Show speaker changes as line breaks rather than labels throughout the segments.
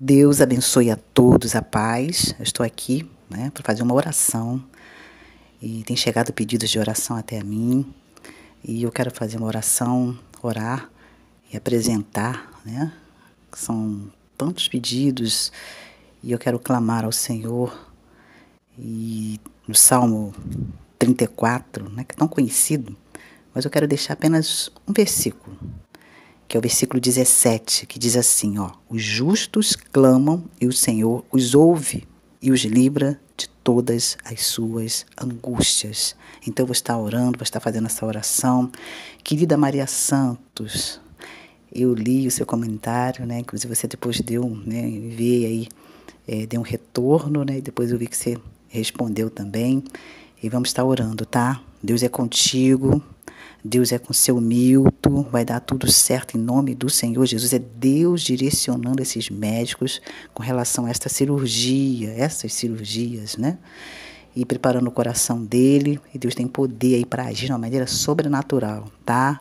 Deus abençoe a todos a paz. Eu estou aqui né, para fazer uma oração. E tem chegado pedidos de oração até mim. E eu quero fazer uma oração, orar e apresentar. Né? São tantos pedidos e eu quero clamar ao Senhor. E no Salmo 34, né, que é tão conhecido, mas eu quero deixar apenas um versículo que é o versículo 17, que diz assim, ó: Os justos clamam e o Senhor os ouve e os libra de todas as suas angústias. Então eu vou estar orando, vou estar fazendo essa oração. Querida Maria Santos, eu li o seu comentário, né? Inclusive você depois deu, né, veio aí, é, deu um retorno, né? E depois eu vi que você respondeu também. E vamos estar orando, tá? Deus é contigo. Deus é com seu milto, vai dar tudo certo em nome do Senhor Jesus. É Deus direcionando esses médicos com relação a esta cirurgia, essas cirurgias, né? E preparando o coração dele. E Deus tem poder aí para agir de uma maneira sobrenatural, tá?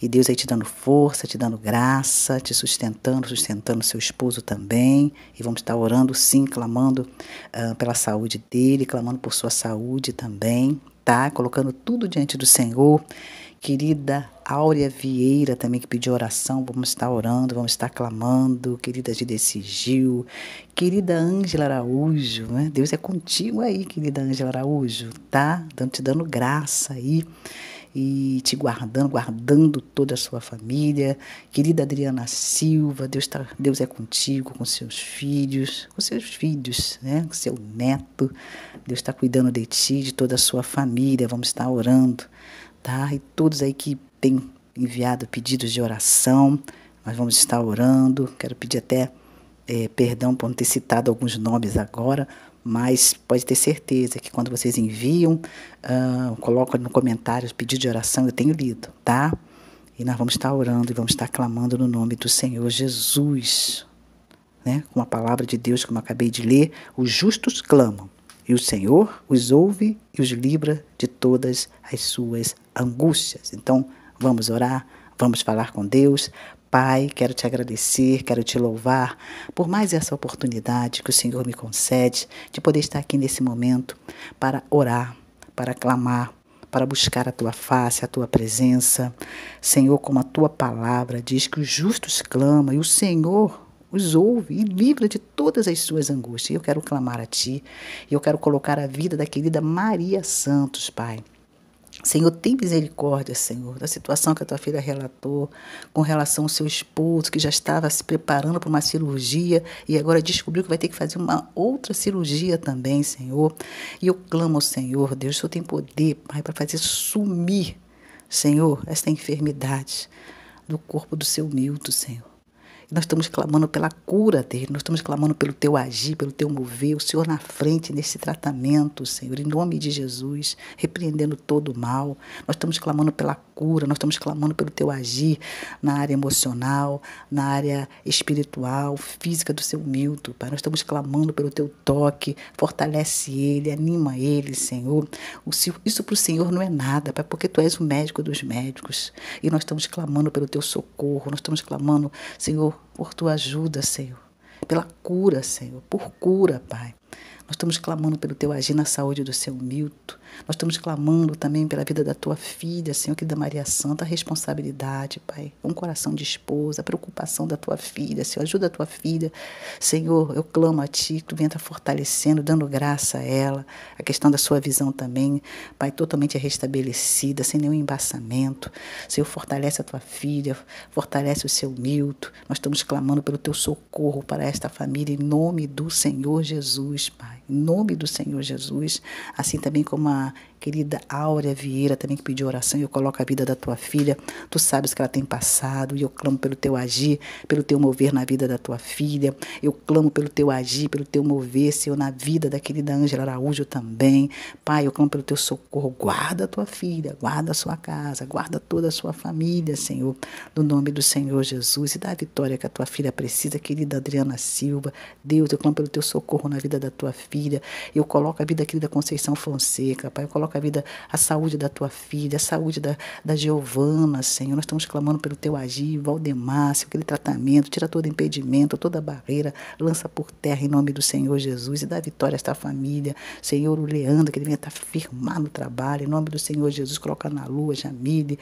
E Deus aí te dando força, te dando graça, te sustentando, sustentando seu esposo também. E vamos estar orando sim, clamando uh, pela saúde dele, clamando por sua saúde também, tá? Colocando tudo diante do Senhor Querida Áurea Vieira também que pediu oração, vamos estar orando, vamos estar clamando. Querida Gideci Gil, querida Ângela Araújo, né? Deus é contigo aí, querida Ângela Araújo, tá? Te dando graça aí e te guardando, guardando toda a sua família. Querida Adriana Silva, Deus, tá, Deus é contigo, com seus filhos, com seus filhos, né? com seu neto. Deus está cuidando de ti, de toda a sua família. Vamos estar orando tá? E todos aí que têm enviado pedidos de oração, nós vamos estar orando. Quero pedir até é, perdão por não ter citado alguns nomes agora, mas pode ter certeza que quando vocês enviam, uh, colocam no comentário os pedidos de oração, eu tenho lido, tá? E nós vamos estar orando e vamos estar clamando no nome do Senhor Jesus. Né? Com a palavra de Deus, como eu acabei de ler, os justos clamam, e o Senhor os ouve e os libra de todas as suas angústias. Então, vamos orar, vamos falar com Deus. Pai, quero te agradecer, quero te louvar por mais essa oportunidade que o Senhor me concede de poder estar aqui nesse momento para orar, para clamar, para buscar a tua face, a tua presença. Senhor, como a tua palavra diz que os justos clamam e o Senhor os ouve e livra de todas as suas angústias. Eu quero clamar a Ti, e eu quero colocar a vida da querida Maria Santos, Pai. Senhor, tem misericórdia, Senhor, da situação que a tua filha relatou com relação ao seu esposo, que já estava se preparando para uma cirurgia e agora descobriu que vai ter que fazer uma outra cirurgia também, Senhor. E eu clamo ao Senhor, Deus, o Senhor tem poder, Pai, para fazer sumir, Senhor, esta enfermidade do corpo do seu milto, Senhor. Nós estamos clamando pela cura dele, nós estamos clamando pelo teu agir, pelo teu mover, o Senhor na frente nesse tratamento, Senhor, em nome de Jesus, repreendendo todo o mal. Nós estamos clamando pela cura, nós estamos clamando pelo teu agir na área emocional, na área espiritual, física do seu Milton, Pai. Nós estamos clamando pelo teu toque, fortalece ele, anima ele, Senhor. Isso para o Senhor não é nada, Pai, porque tu és o médico dos médicos e nós estamos clamando pelo teu socorro, nós estamos clamando, Senhor por tua ajuda, Senhor, pela cura, Senhor, por cura, Pai. Nós estamos clamando pelo teu agir na saúde do seu Milton. Nós estamos clamando também pela vida da tua filha, Senhor, que da Maria Santa, a responsabilidade, Pai. Um coração de esposa, a preocupação da tua filha, Senhor. Ajuda a tua filha. Senhor, eu clamo a ti, tu venha tá fortalecendo, dando graça a ela. A questão da sua visão também, Pai, totalmente restabelecida, sem nenhum embaçamento. Senhor, fortalece a tua filha, fortalece o seu Milton. Nós estamos clamando pelo teu socorro para esta família, em nome do Senhor Jesus, Pai nome do Senhor Jesus, assim também como a querida Áurea Vieira também que pediu oração, eu coloco a vida da tua filha, tu sabes que ela tem passado, e eu clamo pelo teu agir, pelo teu mover na vida da tua filha, eu clamo pelo teu agir, pelo teu mover, Senhor, na vida da querida Ângela Araújo também, Pai, eu clamo pelo teu socorro, guarda a tua filha, guarda a sua casa, guarda toda a sua família, Senhor, no nome do Senhor Jesus, e dá a vitória que a tua filha precisa, querida Adriana Silva, Deus, eu clamo pelo teu socorro na vida da tua filha, eu coloco a vida da querida Conceição Fonseca, Pai, eu coloco coloca a vida, a saúde da tua filha, a saúde da, da Giovana, Senhor. Nós estamos clamando pelo teu agir, Valdemar, Senhor, aquele tratamento, tira todo impedimento, toda barreira, lança por terra em nome do Senhor Jesus e dá vitória a esta família. Senhor, o Leandro, que ele venha estar firmado no trabalho, em nome do Senhor Jesus, coloca na lua, Jamile,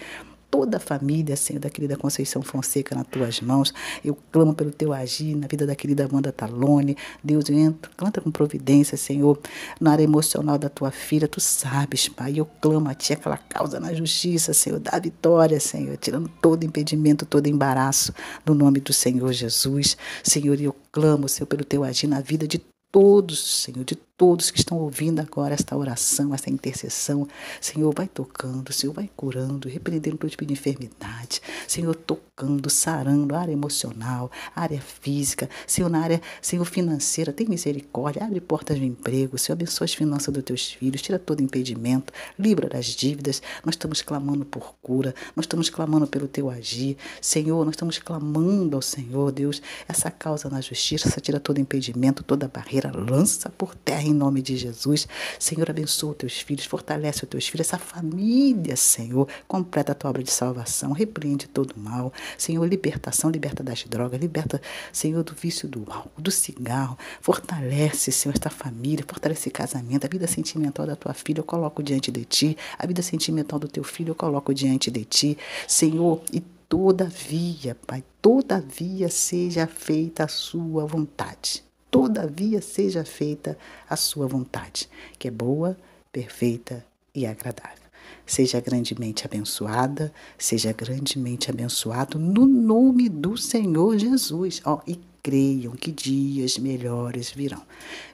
toda a família, Senhor, assim, da querida Conceição Fonseca, nas tuas mãos. Eu clamo pelo teu agir na vida da querida Amanda Talone. Deus, entra, canta com providência, Senhor, na área emocional da tua filha. Tu sabes, Pai, eu clamo a Ti aquela causa na justiça, Senhor, da vitória, Senhor, tirando todo impedimento, todo embaraço, no nome do Senhor Jesus. Senhor, eu clamo, Senhor, pelo teu agir na vida de todos, Senhor, de todos que estão ouvindo agora esta oração, esta intercessão. Senhor, vai tocando, Senhor, vai curando, repreendendo todo tipo de enfermidade. Senhor, tocando, sarando a área emocional, a área física. Senhor, na área Senhor, financeira, tem misericórdia, abre portas de emprego. Senhor, abençoa as finanças dos teus filhos, tira todo impedimento, libra das dívidas. Nós estamos clamando por cura, nós estamos clamando pelo teu agir. Senhor, nós estamos clamando ao Senhor, Deus, essa causa na justiça, tira todo impedimento, toda barreira, lança por terra em nome de Jesus. Senhor, abençoa os teus filhos, fortalece os teus filhos, essa família, Senhor. Completa a tua obra de salvação, repreende todo o mal. Senhor, libertação, liberta das drogas, liberta, Senhor, do vício do álcool, do cigarro. Fortalece, Senhor, esta família, fortalece esse casamento, a vida sentimental da tua filha, eu coloco diante de ti. A vida sentimental do teu filho, eu coloco diante de ti. Senhor, e todavia, Pai, todavia seja feita a sua vontade todavia seja feita a sua vontade, que é boa, perfeita e agradável. Seja grandemente abençoada, seja grandemente abençoado no nome do Senhor Jesus. oh, e creiam que dias melhores virão.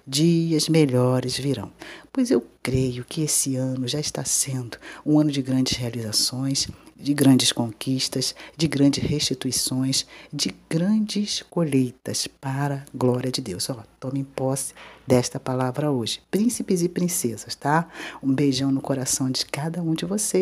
Dias melhores virão. Pois eu creio que esse ano já está sendo um ano de grandes realizações, de grandes conquistas, de grandes restituições, de grandes colheitas para a glória de Deus. Ó, tomem posse desta palavra hoje. Príncipes e princesas, tá? Um beijão no coração de cada um de vocês.